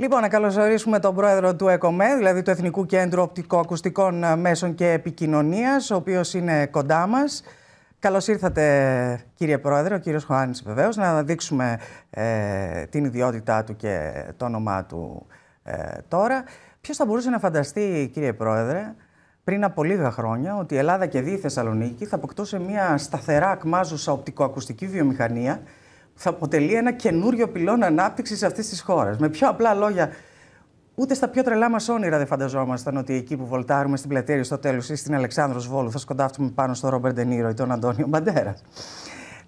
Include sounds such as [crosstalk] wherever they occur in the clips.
Λοιπόν, να καλωσορίσουμε τον πρόεδρο του ΕΚΟΜΕ, δηλαδή του Εθνικού Κέντρου Οπτικοακουστικών ε, Μέσων και Επικοινωνίας, ο οποίος είναι κοντά μας. Καλώς ήρθατε, κύριε Πρόεδρε, ο κύριος Χωάννη, βεβαίως, να δείξουμε ε, την ιδιότητά του και το όνομά του ε, τώρα. Ποιος θα μπορούσε να φανταστεί, κύριε Πρόεδρε, πριν από λίγα χρόνια, ότι η Ελλάδα και δι η Θεσσαλονίκη θα αποκτούσε μια σταθερά ακμάζουσα οπτικοακουστική βιομηχανία θα αποτελεί ένα καινούριο πυλόν ανάπτυξης αυτής της χώρας. Με πιο απλά λόγια, ούτε στα πιο τρελά μας όνειρα δεν φανταζόμασταν ότι εκεί που βολτάρουμε στην πλατεία στο τέλος ή στην Αλεξάνδρος Βόλου θα σκοντάφτουμε πάνω στον Ρόμπερ Ντενίρο ή τον Αντώνιο Μπαντέρα.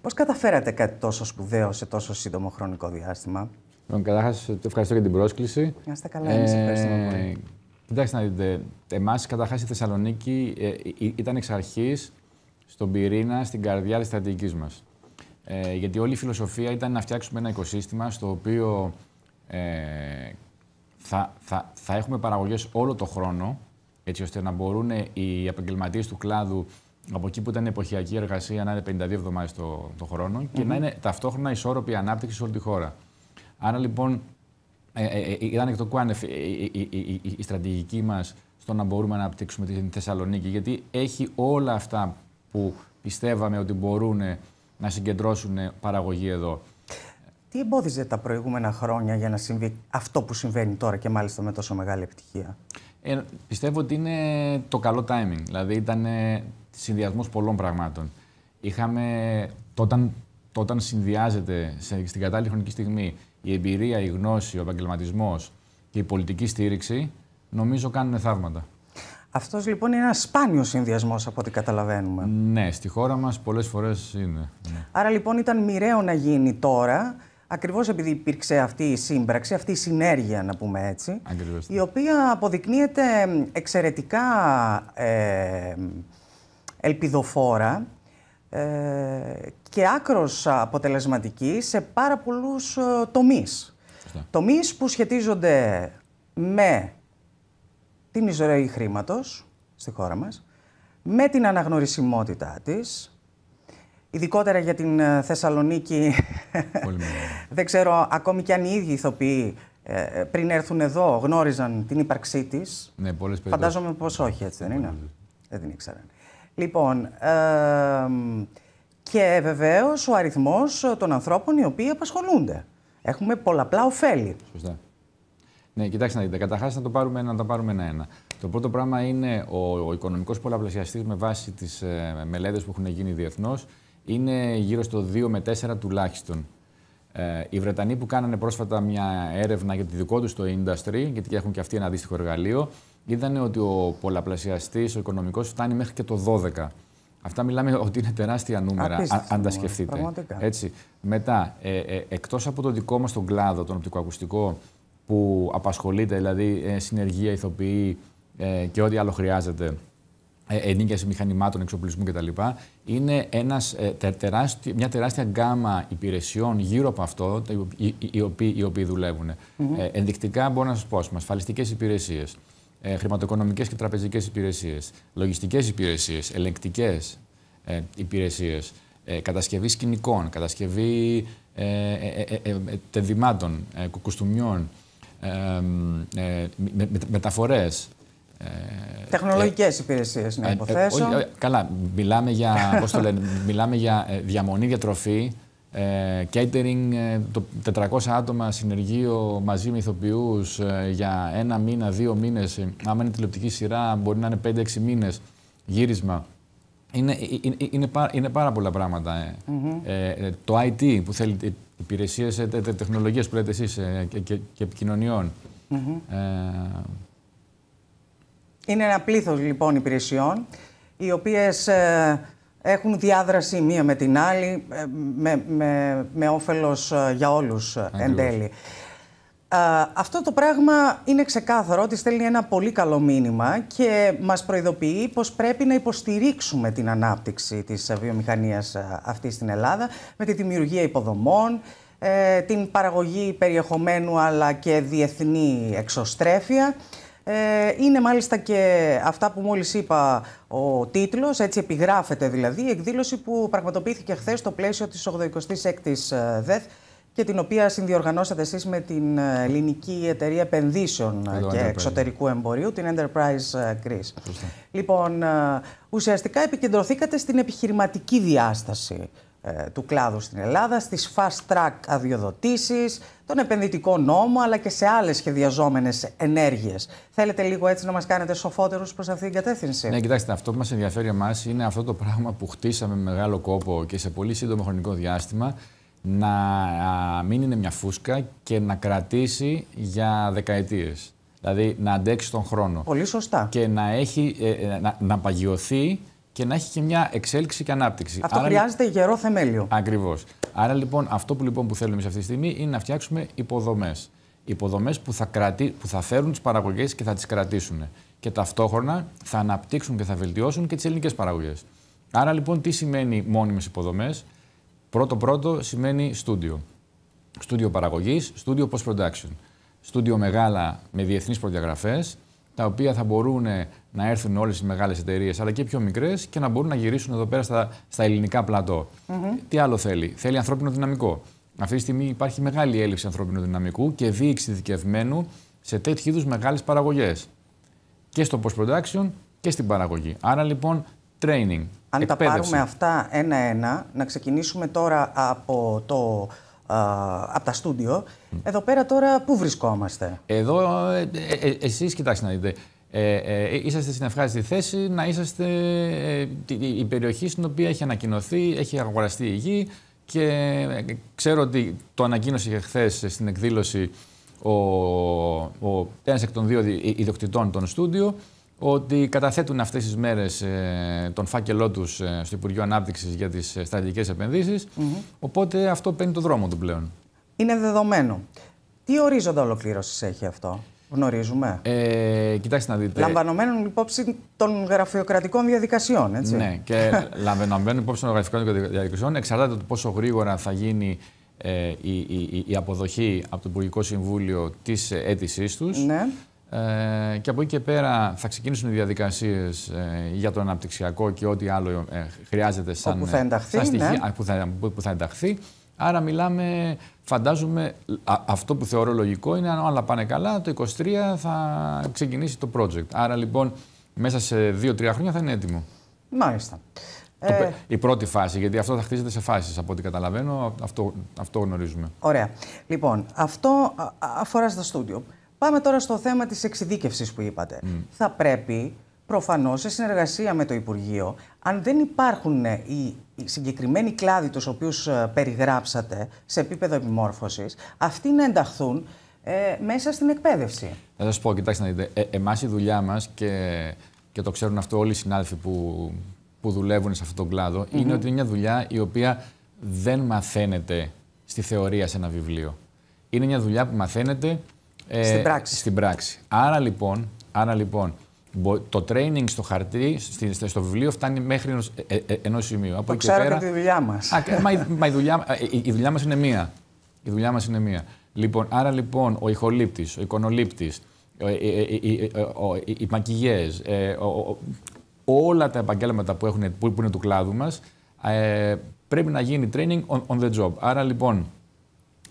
Πώς καταφέρατε κάτι τόσο σπουδαίο σε τόσο σύντομο χρονικό διάστημα. Λοιπόν, ε, καταρχάς, ευχαριστώ για την πρόσκληση. Να είστε καλά, εμεί ε, ευχαριστούμε πολύ. Κοιτάξτε να δείτε, εμάς καταρχάς η Θεσσαλονίκη ε, ήταν εξ αρχής στον πυρήνα, στην καρδιά της στρατηγικής μας. Ε, γιατί όλη η φιλοσοφία ήταν να φτιάξουμε ένα οικοσύστημα στο οποίο ε, θα, θα, έχουμε παραγωγές όλο το χρόνο, έτσι ώστε να μπορούν οι επαγγελματίες του κλάδου από εκεί που ήταν εποχιακή εργασία να είναι 52 εβδομάδες το, το χρονο και να είναι ταυτόχρονα ισόρροπη ανάπτυξη σε όλη τη χώρα. Άρα λοιπόν ε, ε, ήταν εκ το η στρατηγική μας στο να μπορούμε να αναπτύξουμε τη Θεσσαλονίκη, γιατί έχει όλα αυτά που πιστεύαμε ότι μπορούν να συγκεντρώσουν παραγωγή εδώ. Τι εμπόδιζε τα προηγούμενα χρόνια για να συμβεί αυτό που συμβαίνει τώρα και μάλιστα με τόσο μεγάλη επιτυχία. Ε, πιστεύω ότι είναι το καλό timing. Δηλαδή ήταν ε, συνδυασμός πολλών πραγμάτων. Είχαμε, όταν, όταν συνδυάζεται σε, στην κατάλληλη χρονική στιγμή η εμπειρία, η γνώση, ο επαγγελματισμός και η πολιτική στήριξη, νομίζω κάνουν θαύματα. Αυτός λοιπόν είναι ένας σπάνιος συνδυασμός από ό,τι καταλαβαίνουμε. Ναι, στη χώρα μας πολλές φορές είναι. Ναι. Άρα λοιπόν ήταν μοιραίο να γίνει τώρα, ακριβώς επειδή υπήρξε αυτή η σύμπραξη, αυτή η συνέργεια, να πούμε έτσι. Ναι. Η οποία αποδεικνύεται εξαιρετικά ε, ελπιδοφόρα ε, και άκρος αποτελεσματική σε πάρα πολλούς ε, τομείς. Τομείς που σχετίζονται με την ισορροή χρήματος στη χώρα μας, με την αναγνωρισιμότητά της. ειδικότερα για την ε, Θεσσαλονίκη, [laughs] δεν ξέρω, ακόμη και αν οι ίδιοι ηθοποιοί ε, ε, πριν έρθουν εδώ γνώριζαν την ύπαρξή της. Ναι, Φαντάζομαι πως όχι, έτσι δεν είναι. Δεν την ήξεραν. Λοιπόν, και βεβαίως ο αριθμός των ανθρώπων οι οποίοι απασχολούνται. Έχουμε πολλαπλά ωφέλη. Σωστά. Ναι, κοιτάξτε να δείτε. Καταρχάς, να, το πάρουμε, ένα τα πάρουμε ένα-ένα. Το πρώτο πράγμα είναι ο, ο οικονομικός πολλαπλασιαστής με βάση τις ε, μελέτες που έχουν γίνει διεθνώς είναι γύρω στο 2 με 4 τουλάχιστον. Ε, οι Βρετανοί που κάνανε πρόσφατα μια έρευνα για το δικό τους το industry, γιατί έχουν και αυτοί ένα αντίστοιχο εργαλείο, είδαν ότι ο πολλαπλασιαστής, ο οικονομικός, φτάνει μέχρι και το 12. Αυτά μιλάμε ότι είναι τεράστια νούμερα, αν τα σκεφτείτε. Μετά, ε, ε από το δικό μας τον κλάδο, τον οπτικοακουστικό, που απασχολείται, δηλαδή ε, συνεργεία, ηθοποιοί ε, και ό,τι άλλο χρειάζεται, ε, ενίκιαση μηχανημάτων, εξοπλισμού κτλ. Είναι ένας, ε, τε, μια τεράστια γκάμα υπηρεσιών γύρω από αυτό, οι, οι, οποίοι, οι οποίοι δουλεύουν. Mm -hmm. ενδεικτικά μπορώ να σας πω, ασφαλιστικές υπηρεσίες, ε, χρηματοοικονομικές και τραπεζικές υπηρεσίες, λογιστικές υπηρεσίες, ελεγκτικές ε, υπηρεσίες, ε, κατασκευή σκηνικών, κατασκευή ε, ε, ε, τεδημάτων, κουστούμιών, ε, με, με, μεταφορές. Ε, Τεχνολογικές ε, υπηρεσίες, να ε, ε, υποθέσω. Ε, καλά, μιλάμε για, [laughs] πώς το λένε, μιλάμε για διαμονή, διατροφή, catering, το 400 άτομα συνεργείο μαζί με ηθοποιούς για ένα μήνα, δύο μήνες. Άμα είναι τηλεοπτική σειρά, μπορεί να είναι 5-6 μήνες γύρισμα. Είναι, είναι, είναι, πάρα, είναι πάρα πολλά πράγματα. Mm -hmm. το IT που θέλει υπηρεσίες, ε, τεχνολογίες που λέτε εσείς ε, και, και, επικοινωνιών. Ε, Είναι ένα πλήθος λοιπόν υπηρεσιών, οι οποίες έχουν διάδραση μία με την άλλη, με, με, όφελος για όλους εν τέλει αυτό το πράγμα είναι ξεκάθαρο ότι στέλνει ένα πολύ καλό μήνυμα και μας προειδοποιεί πως πρέπει να υποστηρίξουμε την ανάπτυξη της βιομηχανίας αυτής στην Ελλάδα με τη δημιουργία υποδομών, ε, την παραγωγή περιεχομένου αλλά και διεθνή εξωστρέφεια. Ε, είναι μάλιστα και αυτά που μόλις είπα ο τίτλος, έτσι επιγράφεται δηλαδή, η εκδήλωση που πραγματοποιήθηκε χθες στο πλαίσιο της 86ης ε, ΔΕΘ και την οποία συνδιοργανώσατε εσείς με την ε, ελληνική εταιρεία επενδύσεων ε, και Enterprise. εξωτερικού εμπορίου, την Enterprise ε, Greece. Λοιπόν, ουσιαστικά επικεντρωθήκατε στην επιχειρηματική διάσταση του κλάδου στην Ελλάδα, στις fast track αδειοδοτήσεις, τον επενδυτικό νόμο, αλλά και σε άλλες σχεδιαζόμενες ενέργειες. Θέλετε λίγο έτσι να μας κάνετε σοφότερους προς αυτή την κατεύθυνση. Ναι, κοιτάξτε, αυτό που μας ενδιαφέρει εμάς είναι αυτό το πράγμα που χτίσαμε με μεγάλο κόπο και σε πολύ σύντομο χρονικό διάστημα, να μην είναι μια φούσκα και να κρατήσει για δεκαετίες. Δηλαδή να αντέξει τον χρόνο. Πολύ σωστά. Και να, έχει, ε, ε, να, να παγιωθεί και να έχει και μια εξέλιξη και ανάπτυξη. Αυτό Άρα, χρειάζεται γερό θεμέλιο. Ακριβώς. Άρα λοιπόν αυτό που, λοιπόν, που θέλουμε εμεί αυτή τη στιγμή είναι να φτιάξουμε υποδομές. Υποδομές που, θα που θα φέρουν τις παραγωγές και θα τις κρατήσουν. Και ταυτόχρονα θα αναπτύξουν και θα βελτιώσουν και τις ελληνικές παραγωγές. Άρα λοιπόν τι σημαίνει μόνιμες υποδομές. Πρώτο-πρώτο σημαίνει στούντιο. Στούντιο παραγωγής, στούντιο post-production. Στούντιο μεγάλα με διεθνείς προδιαγραφές, τα οποία θα μπορούν να έρθουν όλες οι μεγάλες εταιρείες, αλλά και πιο μικρές, και να μπορούν να γυρίσουν εδώ πέρα στα, ελληνικά πλατό. Τι άλλο θέλει, θέλει ανθρώπινο δυναμικό. Αυτή τη στιγμή υπάρχει μεγάλη έλλειψη ανθρώπινου δυναμικού και διεξειδικευμένου σε τέτοιου είδους μεγάλες παραγωγές. Και στο post-production και στην παραγωγή. Άρα λοιπόν, training. Αν τα πάρουμε αυτά ένα-ένα, να ξεκινήσουμε τώρα από, το, α, από τα στούντιο. Εδώ πέρα τώρα πού βρισκόμαστε. Εδώ ε, ε, ε εσείς κοιτάξτε να δείτε. Ε, ε, είσαστε στην ευχάριστη θέση να είσαστε ε, η περιοχή στην οποία έχει ανακοινωθεί, έχει αγοραστεί η γη και ξέρω ότι το ανακοίνωσε και χθες στην εκδήλωση ο, ο ένας εκ των δύο ιδιοκτητών των στούντιο ότι καταθέτουν αυτές τις μέρες ε, τον φάκελό τους ε, στο Υπουργείο Ανάπτυξης για τις ε, στρατηγικές επενδύσεις. Οπότε αυτό παίρνει το δρόμο του πλέον. Είναι δεδομένο. Τι ορίζοντα ολοκλήρωσης έχει αυτό, γνωρίζουμε. Ε, κοιτάξτε να δείτε. Λαμβανομένων υπόψη των γραφειοκρατικών διαδικασιών, έτσι. Ναι, και [laughs] λαμβανομένων υπόψη των γραφειοκρατικών διαδικασιών εξαρτάται το πόσο γρήγορα θα γίνει ε, η, η, η, η αποδοχή από το Υπουργικό Συμβούλιο της αίτησής τους. Ναι. Ε, και από εκεί και πέρα θα ξεκινήσουν οι διαδικασίες ε, για το αναπτυξιακό και ό,τι άλλο ε, χρειάζεται σαν. θα στοιχεία, ναι. που, θα, ενταχθεί. Άρα μιλάμε, φαντάζομαι, αυτό που θεωρώ λογικό είναι αν όλα πάνε καλά, το 23 θα ξεκινήσει το project. Άρα λοιπόν μέσα σε 2-3 χρόνια θα είναι έτοιμο. Μάλιστα. ε... Η πρώτη φάση, γιατί αυτό θα χτίζεται σε φάσεις, από ό,τι καταλαβαίνω, αυτό, αυτό γνωρίζουμε. Ωραία. Λοιπόν, αυτό αφορά στο στούντιο. Πάμε τώρα στο θέμα της εξειδίκευσης που είπατε. Θα πρέπει προφανώς σε συνεργασία με το Υπουργείο, αν δεν υπάρχουν ε, οι συγκεκριμένοι κλάδοι τους οποίους ε, περιγράψατε σε επίπεδο επιμόρφωσης, αυτοί να ενταχθούν ε, μέσα στην εκπαίδευση. Θα σας πω, κοιτάξτε να δείτε, ε, εμάς η δουλειά μας και, και το ξέρουν αυτό όλοι οι συνάδελφοι που, που δουλεύουν σε αυτόν τον κλάδο, είναι ότι είναι μια δουλειά η οποία δεν μαθαίνεται στη θεωρία σε ένα βιβλίο. Είναι μια δουλειά που μαθαίνεται ε, στην πράξη. Άρα λοιπόν, άρα, λοιπόν το training στο χαρτί, στο βιβλίο φτάνει μέχρι ενός, ε, ε, σημείου. Από το εκεί ξέρω πέρα... τη δουλειά μας. μα, η, δουλειά, η, μας είναι μία. Η δουλειά μας είναι μία. Λοιπόν, άρα λοιπόν ο ηχολήπτης, ο εικονολήπτης, οι μακιγιές, όλα τα επαγγέλματα που, έχουν, που είναι του κλάδου μας, πρέπει να γίνει training on the job. Άρα λοιπόν,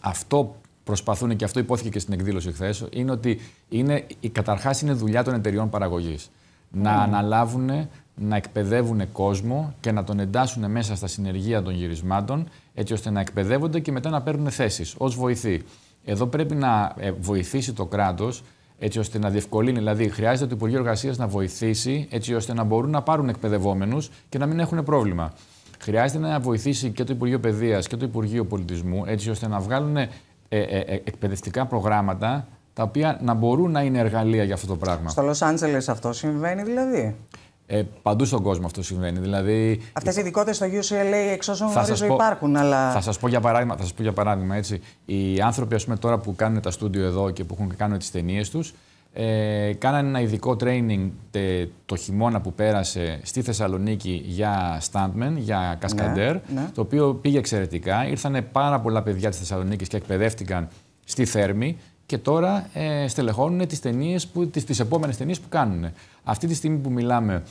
αυτό προσπαθούν και αυτό υπόθηκε και στην εκδήλωση χθες, είναι ότι είναι, καταρχάς είναι δουλειά των εταιριών παραγωγής. Να ναι. αναλάβουν, να εκπαιδεύουν κόσμο και να τον εντάσσουν μέσα στα συνεργεία των γυρισμάτων, έτσι ώστε να εκπαιδεύονται και μετά να παίρνουν θέσεις ως βοηθή. Εδώ πρέπει να ε, βοηθήσει το κράτος έτσι ώστε να διευκολύνει. Δηλαδή, χρειάζεται το Υπουργείο Εργασίας να βοηθήσει έτσι ώστε να μπορούν να πάρουν εκπαιδευόμενους και να μην έχουν πρόβλημα. Χρειάζεται να βοηθήσει και το Υπουργείο Παιδείας και το Υπουργείο Πολιτισμού έτσι ώστε να βγάλουν ε, ε, ε, εκπαιδευτικά προγράμματα τα οποία να μπορούν να είναι εργαλεία για αυτό το πράγμα. Στο Λος Άντζελες αυτό συμβαίνει δηλαδή. Ε, παντού στον κόσμο αυτό συμβαίνει. Δηλαδή, Αυτές οι ειδικότητες στο UCLA εξ όσων γνωρίζω υπάρχουν, αλλά. Θα σας πω για παράδειγμα, θα σας πω για παράδειγμα έτσι, οι άνθρωποι ας πούμε, τώρα που κάνουν τα στούντιο εδώ και που έχουν κάνει τις ταινίες τους, ε, κάνανε ένα ειδικό training τε, το χειμώνα που πέρασε στη Θεσσαλονίκη για stuntmen, για κασκαντέρ, ναι, ναι. το οποίο πήγε εξαιρετικά. Ήρθαν πάρα πολλά παιδιά της Θεσσαλονίκης και εκπαιδεύτηκαν στη Θέρμη και τώρα ε, στελεχώνουν τις, ταινίες που, τις, επόμενες που κάνουν. Αυτή τη στιγμή που μιλάμε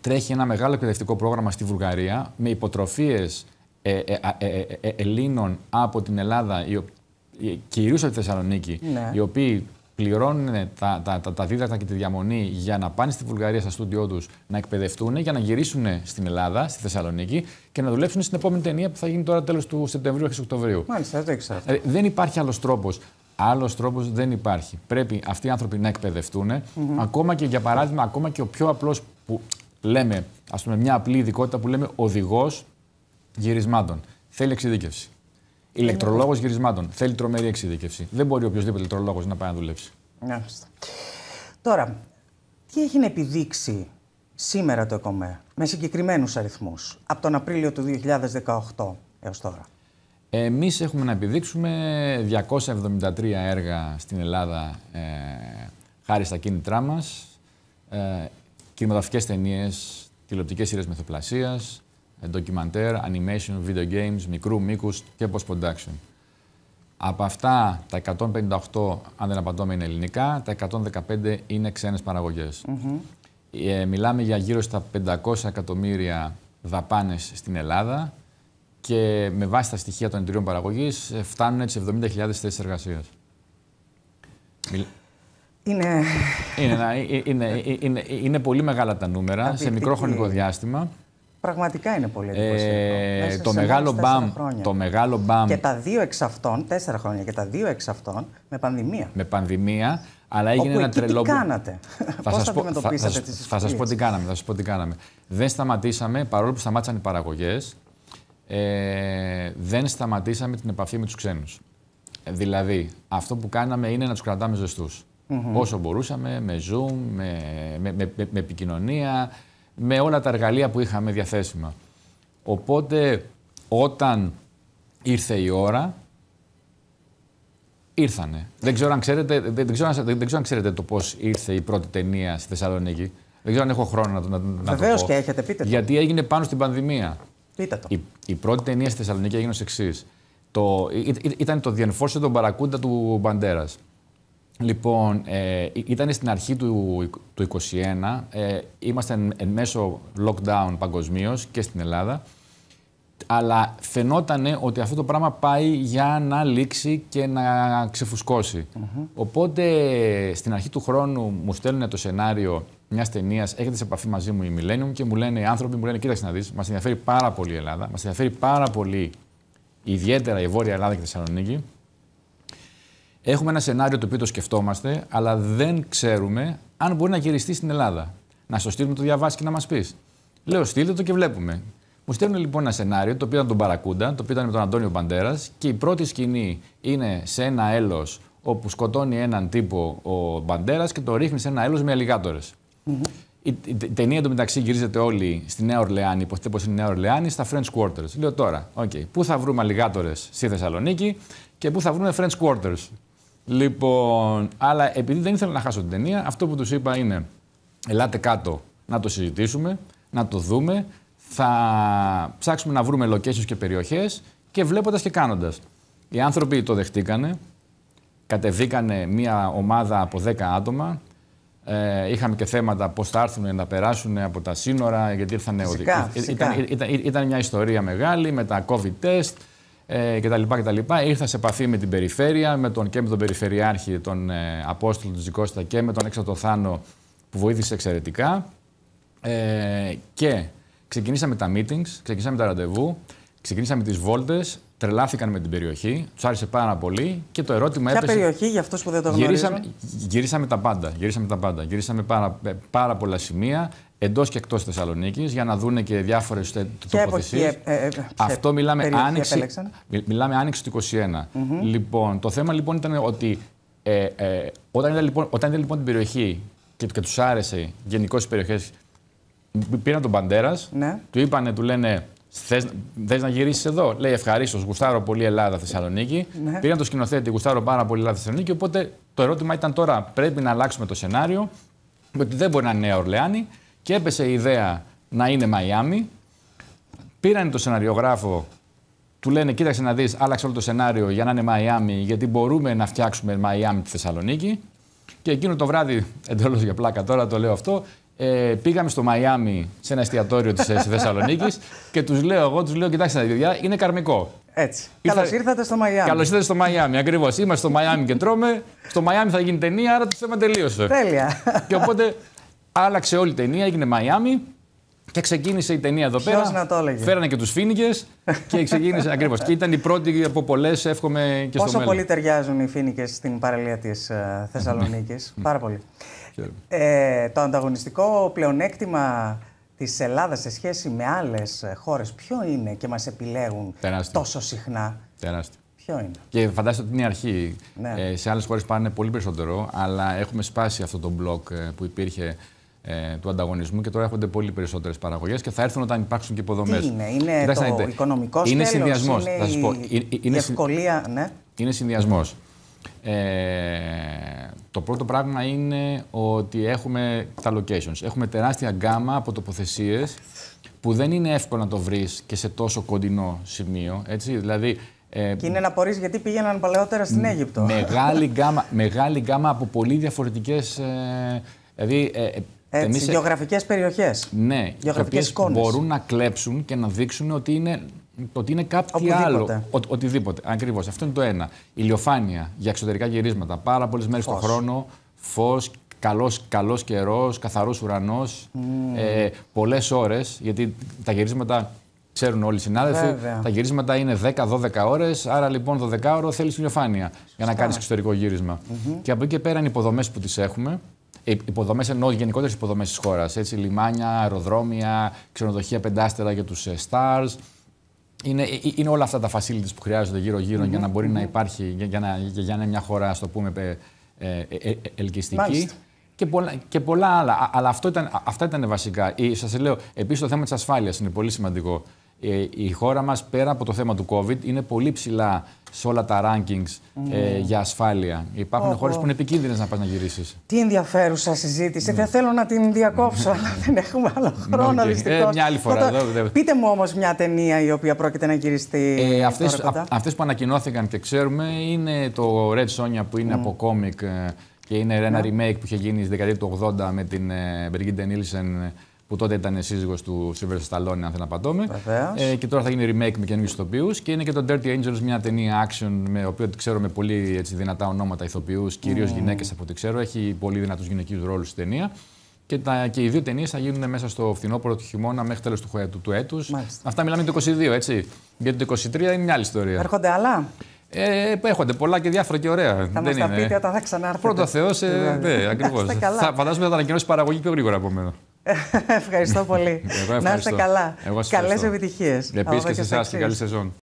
τρέχει ένα μεγάλο εκπαιδευτικό πρόγραμμα στη Βουλγαρία με υποτροφίες ε, ε, ε, ε Ελλήνων από την Ελλάδα, κυρίως από τη Θεσσαλονίκη, ναι. οι οποίοι πληρώνουν τα, τα, τα, τα δίδακτα και τη διαμονή για να πάνε στη Βουλγαρία στα στούντιό τους να εκπαιδευτούν, για να γυρίσουν στην Ελλάδα, στη Θεσσαλονίκη και να δουλέψουν στην επόμενη ταινία που θα γίνει τώρα τέλος του Σεπτεμβρίου και Οκτωβρίου. Μάλιστα, δεν ξέρω. Ε, δεν υπάρχει άλλος τρόπος. Άλλος τρόπος δεν υπάρχει. Πρέπει αυτοί οι άνθρωποι να εκπαιδευτούν. Ακόμα και για παράδειγμα, ακόμα και ο πιο απλός που λέμε, ας πούμε, μια απλή ειδικότητα που λέμε οδηγός γυρισμάτων. Θέλει εξειδίκευση. Ηλεκτρολόγος γυρισμάτων. Θέλει τρομερή εξειδίκευση. Δεν μπορεί οποιοδήποτε ηλεκτρολόγος να πάει να δουλέψει. Μάλιστα. Ναι, τώρα, τι έχει να επιδείξει σήμερα το ΕΚΟΜΕ με συγκεκριμένους αριθμούς από τον Απρίλιο του 2018 έως τώρα. Εμείς έχουμε να επιδείξουμε 273 έργα στην Ελλάδα ε, χάρη στα κίνητρά μας, ε, ταινίε, ταινίες, τηλεοπτικές σειρές μεθοπλασίας, ε, ντοκιμαντέρ, animation, video games, μικρού μήκους και post-production. Από αυτά, τα 158, αν δεν απαντώ είναι ελληνικά, τα 115 είναι ξένες παραγωγές. Ε, μιλάμε για γύρω στα 500 εκατομμύρια δαπάνες στην Ελλάδα και με βάση τα στοιχεία των εταιριών παραγωγής ε, φτάνουν έτσι 70.000 θέσεις εργασίας. Είναι... Είναι, είναι, είναι, είναι πολύ μεγάλα τα νούμερα σε μικρό χρονικό διάστημα. Πραγματικά είναι πολύ ε, εντυπωσιακό. Ε, το, μεγάλο μπαμ, το μεγάλο μπαμ. Και τα δύο εξ αυτών, τέσσερα χρόνια, και τα δύο εξ αυτών με πανδημία. Με πανδημία, αλλά έγινε Όπου ένα εκεί τρελό. Τι κάνατε. Θα σας πω, θα, θα, πω τι κάναμε. Θα σας πω τι κάναμε. Δεν σταματήσαμε, παρόλο που σταμάτησαν οι παραγωγές, ε, δεν σταματήσαμε την επαφή με τους ξένους. Δηλαδή, αυτό που κάναμε είναι να τους κρατάμε ζεστούς. Όσο μπορούσαμε, με Zoom, με, με, με, με επικοινωνία, με όλα τα εργαλεία που είχαμε διαθέσιμα. Οπότε όταν ήρθε η ώρα, ήρθανε. Δεν ξέρω αν ξέρετε, δεν, ξέρω, δεν ξέρετε το πώς ήρθε η πρώτη ταινία στη Θεσσαλονίκη. Δεν ξέρω αν έχω χρόνο να, να, να το πω. Βεβαίως και έχετε, πείτε το. Γιατί έγινε πάνω στην πανδημία. Πείτε το. Η, η πρώτη ταινία στη Θεσσαλονίκη έγινε ως εξής. Το, ήταν το διενφόρσιο των Παρακούντα του Μπαντέρας. Λοιπόν, ε, ήταν στην αρχή του, του 2021, ε, είμαστε εν, μέσω lockdown παγκοσμίως και στην Ελλάδα, αλλά φαινόταν ότι αυτό το πράγμα πάει για να λήξει και να ξεφουσκωσει Οπότε, στην αρχή του χρόνου μου στέλνουν το σενάριο μιας ταινίας, έχετε σε επαφή μαζί μου η Millennium και μου λένε οι άνθρωποι, μου λένε, κοίταξε να δεις, μας ενδιαφέρει πάρα πολύ η Ελλάδα, μας ενδιαφέρει πάρα πολύ ιδιαίτερα η Βόρεια Ελλάδα και η Θεσσαλονίκη, Έχουμε ένα σενάριο το οποίο το σκεφτόμαστε, αλλά δεν ξέρουμε αν μπορεί να γυριστεί στην Ελλάδα. Να στο στείλουμε το διαβάσεις και να μας πεις. Λέω, στείλτε το και βλέπουμε. Μου στέλνουν λοιπόν ένα σενάριο το οποίο ήταν τον Παρακούντα, το οποίο ήταν με τον Αντώνιο Παντέρα, και η πρώτη σκηνή είναι σε ένα έλος όπου σκοτώνει έναν τύπο ο παντέρα και το ρίχνει σε ένα έλος με αλιγάτορες. Mm -hmm. Η, η ταινία εντωμεταξύ γυρίζεται όλη στη Νέα Ορλεάνη, υποθέτω πως είναι Νέα Ορλεάνη, στα French Quarters. Λέω τώρα, OK, πού θα βρούμε αλιγάτορες στη Θεσσαλονίκη και πού θα βρούμε French Quarters. Λοιπόν, αλλά επειδή δεν ήθελα να χάσω την ταινία, αυτό που τους είπα είναι: Ελάτε κάτω να το συζητήσουμε, να το δούμε. Θα ψάξουμε να βρούμε locations και περιοχές και βλέποντας και κάνοντας. Οι άνθρωποι το δεχτήκανε. Κατεβήκανε μία ομάδα από 10 άτομα. Ε, είχαμε και θέματα πώς θα έρθουν να περάσουν από τα σύνορα, γιατί ήρθαν οδηγοί. Ήταν, ήταν, ήταν μια ομαδα απο 10 ατομα ειχαμε και θεματα πω θα ερθουν να περασουν απο τα συνορα γιατι ηρθαν οδηγοι ηταν ηταν μια ιστορια μεγαλη με τα COVID test ε, κτλ, κτλ. Ήρθα σε επαφή με την περιφέρεια με τον, και με τον Περιφερειάρχη, τον ε, Απόστολο του Τζικώστα και με τον Έξατο Θάνο που βοήθησε εξαιρετικά. Ε, και ξεκινήσαμε τα meetings, ξεκινήσαμε τα ραντεβού, ξεκινήσαμε τις βόλτες, τρελάθηκαν με την περιοχή, τους άρεσε πάρα πολύ και το ερώτημα Ποια έπεσε. Ποια περιοχή, για αυτό που δεν το γνωρίζουν. Γυρίσαμε, γυρίσαμε τα πάντα. Γυρίσαμε τα πάντα. Γυρίσαμε πάρα, ε, πάρα πολλά σημεία εντός και εκτός Θεσσαλονίκης για να δούνε και διάφορες τοποθεσίε. Ε, ε, ε, ε Αυτό μιλάμε άνοιξη, μιλάμε άνοιξη του 2021. Λοιπόν, το θέμα λοιπόν ήταν ότι ε, όταν, ήταν, λοιπόν, λοιπόν την περιοχή και, και τους άρεσε γενικώς οι περιοχές, πήραν τον Παντέρας, ναι. του είπανε, του λένε. Θες, να γυρίσεις εδώ, λέει ευχαρίστως. Γουστάρω πολύ Ελλάδα Θεσσαλονίκη. Ναι. Πήραν το σκηνοθέτη, Γουστάρω πάρα πολύ Ελλάδα Θεσσαλονίκη. Οπότε το ερώτημα ήταν τώρα: πρέπει να αλλάξουμε το σενάριο. Ότι δεν μπορεί να είναι Νέα Ορλεάνη, και έπεσε η ιδέα να είναι Μαϊάμι. Πήραν το σεναριογράφο, του λένε: Κοίταξε να δεις, άλλαξε όλο το σενάριο για να είναι Μαϊάμι, γιατί μπορούμε να φτιάξουμε Μαϊάμι τη Θεσσαλονίκη. Και εκείνο το βράδυ, [laughs] εντελώς για πλάκα τώρα το λέω αυτό, ε, πήγαμε στο Μαϊάμι σε ένα εστιατόριο της ε, Θεσσαλονίκης και τους λέω: Εγώ τους λέω, κοιτάξτε να παιδιά, είναι καρμικό. Έτσι. Ήρθα... Καλώς ήρθατε στο Μαϊάμι. Καλώς ήρθατε στο Μαϊάμι, ακριβώς. Είμαστε στο Μαϊάμι και τρώμε. Στο Μαϊάμι θα γίνει ταινία, άρα το θέμα τελείωσε. Τέλεια. Και οπότε Άλλαξε όλη η ταινία, έγινε Μαϊάμι. Και ξεκίνησε η ταινία εδώ Ποιος πέρα. να το έλεγε. Φέρανε και τους φίνικες και ξεκίνησε ακριβώς. Και ήταν η πρώτη από πολλές, εύχομαι και Πόσο στο μέλλον. Πόσο πολύ ταιριάζουν οι φίνικες στην παραλία της uh, ε, Θεσσαλονίκης. Πάρα πολύ. ε, το ανταγωνιστικό πλεονέκτημα της Ελλάδας σε σχέση με άλλες χώρες, ποιο είναι και μας επιλέγουν Τεράστιο. τόσο συχνά. Τεράστιο. Ποιο είναι. Και φαντάζεστε ότι είναι η αρχή. Ναι. Ε, σε άλλες χώρες πάνε πολύ περισσότερο, αλλά έχουμε σπάσει αυτό το μπλοκ ε, που υπήρχε ε, του ανταγωνισμού και τώρα έχονται πολύ περισσότερες παραγωγές και θα έρθουν όταν υπάρξουν και υποδομές. είναι, είναι το οικονομικός Είναι συνδυασμό. Θα σας πω. Είναι, η ευκολία, ναι. Είναι συνδυασμός. Ε, το πρώτο πράγμα είναι ότι έχουμε τα locations. Έχουμε τεράστια γκάμα από τοποθεσίες που δεν είναι εύκολο να το βρεις και σε τόσο κοντινό σημείο. Έτσι. Δηλαδή, ε, και είναι να πορείς γιατί πήγαιναν παλαιότερα στην Αίγυπτο. Μεγάλη γκάμα, μεγάλη γκάμα από πολύ διαφορετικές. Ε, δηλαδή, ε, έτσι, Εμείς... Ε, γεωγραφικές περιοχές. Ναι, γεωγραφικές εικόνες. μπορούν να κλέψουν και να δείξουν ότι είναι, ότι είναι κάτι άλλο. Ο, οτιδήποτε. Ακριβώς. Αυτό είναι το ένα. Ηλιοφάνεια για εξωτερικά γυρίσματα. Πάρα πολλές μέρες το χρόνο. Φως, καλός, καλός καιρός, καθαρός ουρανός. Mm. Ε, πολλές ώρες, γιατί τα γυρίσματα Ξέρουν όλοι οι συνάδελφοι. Τα γυρίσματα είναι 10-12 ώρες. Άρα λοιπόν 12 ώρο θέλεις ηλιοφάνεια για να κάνεις εξωτερικό γύρισμα. Και από εκεί και πέρα είναι υποδομές που τις έχουμε. Ε, υποδομές εννοώ γενικότερες υποδομές της χώρας. Λιμάνια, αεροδρόμια, ξενοδοχεία πεντάστερα για τους ε, stars. Είναι, ε, είναι όλα αυτά τα facilities που χρειάζονται γυρω για να mm-hmm. μπορει να mm-hmm. υπάρχει, για, να, για, να είναι μια χώρα, ας το πούμε, ε, ελκυστική. Και πολλά, άλλα. Αλλά αυτό ήταν, αυτά ήταν βασικά. Σας λέω, επίσης το θέμα της ασφάλειας είναι πολύ σημαντικό. Ε, η χώρα μας πέρα από το θέμα του COVID είναι πολύ ψηλά σε όλα τα rankings ε, ναι. για ασφάλεια. Υπάρχουν oh, oh. χώρες που είναι επικίνδυνες να πας να γυρίσεις. Τι ενδιαφέρουσα συζήτηση. Mm. Δεν θέλω να την διακόψω, ναι. αλλά δεν έχουμε άλλο χρόνο okay. Ε, φορά. Το... Πείτε μου όμως μια ταινία η οποία πρόκειται να γυριστεί ε, αυτές, που ανακοινώθηκαν και ξέρουμε είναι το Red Sonja που είναι από κόμικ ε, και είναι ένα remake που είχε γίνει στη δεκαετία του 80 με την Brigitte Νίλσεν που τότε ήταν σύζυγος του Σίβερ Σταλόνι, αν να πατώμε. Ε, και τώρα θα γίνει remake με καινούργιους ηθοποιούς. Και είναι και το Dirty Angels, μια ταινία action με οποία ξέρουμε πολύ έτσι, δυνατά ονόματα ηθοποιούς, κυρίως mm. γυναίκες από ό,τι ξέρω. Έχει πολύ δυνατούς γυναικείους ρόλους στην ταινία. Και, τα, και οι δύο ταινίες θα γίνουν μέσα στο φθινόπωρο του χειμώνα μέχρι τέλος του, του, του έτους. Αυτά μιλάμε το 22, έτσι. Γιατί το 23 είναι μια άλλη ιστορία. Έρχονται άλλα. Ε, έρχονται πολλά και διάφορα και ωραία. Θα μας τα πείτε όταν θα ξανάρθετε. Πρώτο Θεός, ε, ναι, ακριβώς. Φαντάζομαι θα τα ανακοινώσει παραγωγή πιο γρήγορα από μένα. [laughs] ευχαριστώ πολύ. Να είστε καλά. Καλέ επιτυχίες. Επίσης και σε εσάς και καλή σεζόν.